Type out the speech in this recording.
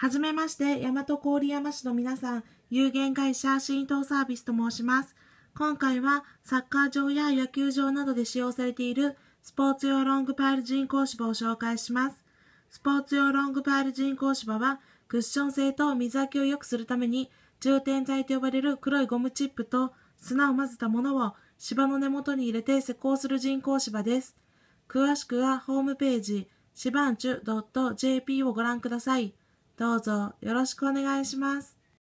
はじめまして、大和郡山市の皆さん、有限会社浸透サービスと申します。今回は、サッカー場や野球場などで使用されているスポーツ用ロングパール人工芝を紹介します。スポーツ用ロングパール人工芝は、クッション性と水はけを良くするために、充填剤と呼ばれる黒いゴムチップと砂を混ぜたものを芝の根元に入れて施工する人工芝です。詳しくはホームページ、芝んちゅ .jp をご覧ください。どうぞよろしくお願いします。